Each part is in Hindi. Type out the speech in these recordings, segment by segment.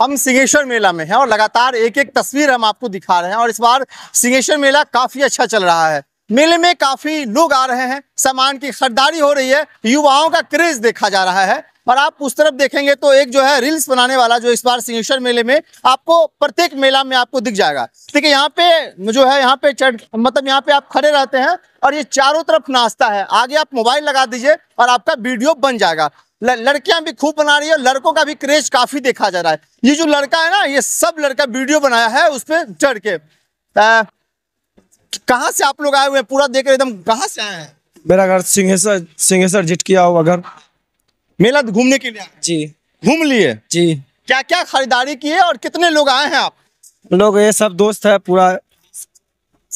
हम सिंगेश्वर मेला में हैं और लगातार एक एक तस्वीर हम आपको दिखा रहे हैं और इस बार सिंहेश्वर मेला काफी अच्छा चल रहा है मेले में काफी लोग आ रहे हैं सामान की खरीदारी हो रही है युवाओं का क्रेज देखा जा रहा है और आप उस तरफ देखेंगे तो एक जो है रील्स बनाने वाला जो इस बार सिंहेश्वर मेले में आपको प्रत्येक मेला में आपको दिख जाएगा ठीक है यहाँ पे जो है यहाँ पे चढ़ मतलब यहाँ पे आप खड़े रहते हैं और ये चारों तरफ नाश्ता है आगे आप मोबाइल लगा दीजिए और आपका वीडियो बन जाएगा लड़कियां भी खूब बना रही है और लड़कों का भी क्रेज काफी देखा जा रहा है ये जो लड़का है ना ये सब लड़का वीडियो बनाया है उस पर चढ़ के कहा से आप लोग आए हुए पूरा देख रहे एकदम कहा से आए हैं मेरा घर सिंहेश्वर सिंहेश्वर जिटकिया हुआ घर मेला तो घूमने के लिए जी घूम लिए जी क्या क्या खरीदारी किए और कितने लोग आए हैं आप लोग ये सब दोस्त है पूरा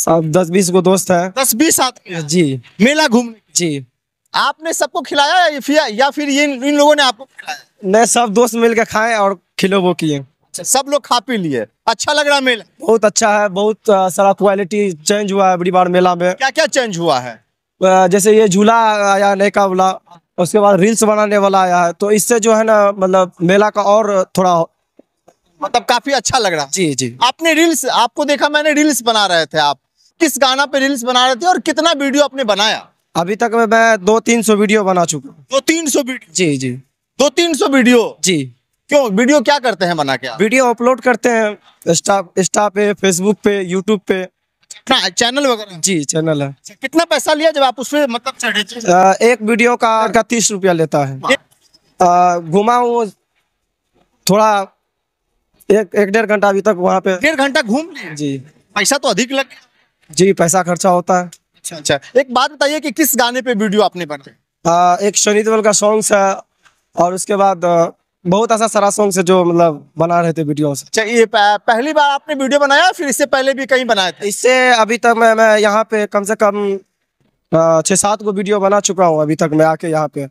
सब दस बीस को दोस्त है दस बीस आदमी जी मेला घूमने जी आपने सबको खिलाया या फिर या फिर ये इन लोगों ने आपको खिलाया नहीं सब दोस्त मिलकर खाए और खिलो वो किए अच्छा, सब लोग खा पी लिए अच्छा लग रहा मेला बहुत अच्छा है बहुत सारा क्वालिटी चेंज हुआ है बड़ी बार मेला में क्या क्या चेंज हुआ है जैसे ये झूला आया नए का वाला हाँ। उसके बाद रील्स बनाने वाला आया है तो इससे जो है ना मतलब मेला का और थोड़ा मतलब काफी अच्छा लग रहा जी जी आपने रील्स आपको देखा मैंने रील्स बना रहे थे आप किस गाना पे रील्स बना रहे थे और कितना वीडियो आपने बनाया अभी तक मैं, मैं दो तीन सौ वीडियो बना चुका हूँ दो तीन सौ जी जी दो तीन सौ वीडियो जी क्यों वीडियो क्या करते हैं बना के वीडियो अपलोड करते हैं इंस्टा पे फेसबुक पे यूट्यूब पे ना चैनल वगैरह जी चैनल है अच्छा, कितना पैसा लिया जब आप उसमें मतलब चढ़े आ, एक वीडियो का का तीस रुपया लेता है घुमा हूँ थोड़ा एक एक डेढ़ घंटा अभी तक वहाँ पे डेढ़ घंटा घूम जी पैसा तो अधिक लग जी पैसा खर्चा होता है अच्छा अच्छा एक बात बताइए कि किस गाने पे वीडियो आपने बनाया एक शनिदेवल का सॉन्ग्स है और उसके बाद बहुत ऐसा सारा सॉन्ग से जो मतलब बना रहे थे वीडियो से अच्छा, ये पहली बार आपने वीडियो बनाया फिर इससे पहले भी कहीं बनाया था इससे अभी तक मैं मैं यहाँ पे कम से कम छह सात गो वीडियो बना चुका हूँ अभी तक मैं आके यहाँ पे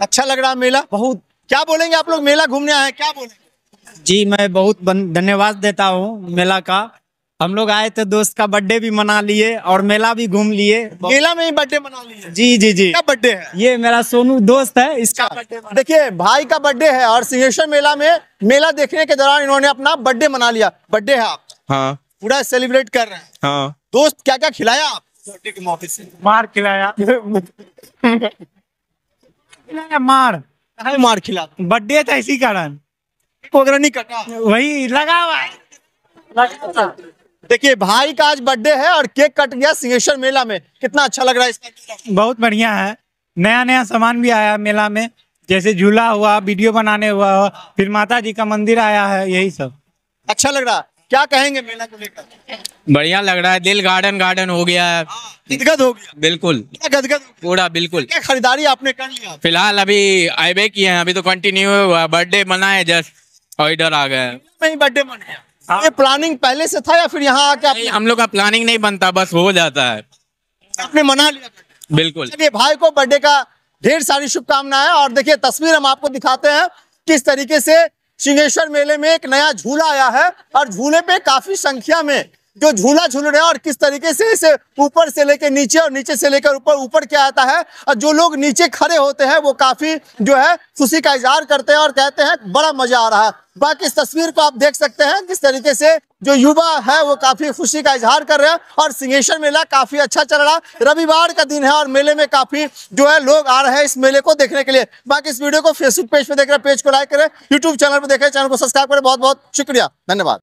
अच्छा लग रहा मेला बहुत क्या बोलेंगे आप लोग मेला घूमने आए क्या बोलेंगे जी मैं बहुत धन्यवाद देता हूँ मेला का हम लोग आए थे दोस्त का बर्थडे भी मना लिए और मेला भी घूम लिए मेला में ही बर्थडे मना लिए जी जी जी क्या बर्थडे है ये मेरा सोनू दोस्त है इसका बर्थडे देखिए भाई का बर्थडे है और सिंहेश्वर मेला में मेला देखने के दौरान इन्होंने अपना बर्थडे मना लिया बर्थडे है आपका हाँ पूरा सेलिब्रेट कर रहे हैं हाँ दोस्त क्या क्या खिलाया आप मार खिलाया मार मार खिला बर्थडे था इसी कारण नहीं वही लगा हुआ है लगा देखिए भाई का आज बर्थडे है और केक कट गया सिंहेश्वर मेला में कितना अच्छा लग रहा है इसमें बहुत बढ़िया है नया नया सामान भी आया मेला में जैसे झूला हुआ वीडियो बनाने हुआ फिर माता जी का मंदिर आया है यही सब अच्छा लग रहा क्या कहेंगे मेला को लेकर बढ़िया लग रहा है दिल गार्डन गार्डन हो गया है हाँ, गदगद हो गया बिल्कुल गदगद पूरा बिल्कुल क्या खरीदारी आपने कर लिया फिलहाल अभी आईबे किए हैं अभी तो कंटिन्यू हुआ बर्थडे मनाए जस्ट और इधर आ गए बर्थडे मनाया हाँ। ये प्लानिंग पहले से था या फिर यहाँ आके आप हम लोग का प्लानिंग नहीं बनता बस हो जाता है आपने मना लिया बिल्कुल चलिए भाई को बर्थडे का ढेर सारी शुभकामनाएं और देखिए तस्वीर हम आपको दिखाते हैं किस तरीके से सिंहेश्वर मेले में एक नया झूला आया है और झूले पे काफी संख्या में जो झूला झूल रहे हैं और किस तरीके से इसे ऊपर से लेकर नीचे और नीचे से लेकर ऊपर ऊपर क्या आता है और जो लोग नीचे खड़े होते हैं वो काफी जो है खुशी का इजहार करते हैं और कहते हैं बड़ा मजा आ रहा है बाकी इस तस्वीर को आप देख सकते हैं किस तरीके से जो युवा है वो काफी खुशी का इजहार कर रहे हैं और सिंहेश्वर मेला काफी अच्छा चल रहा है रविवार का दिन है और मेले में काफी जो है लोग आ रहे हैं इस मेले को देखने के लिए बाकी इस वीडियो को फेसबुक पेज पे देख रहे हैं पेज को लाइक करें यूट्यूब चैनल पर देख रहे हैं चैनल को सब्सक्राइब करें बहुत बहुत शुक्रिया धन्यवाद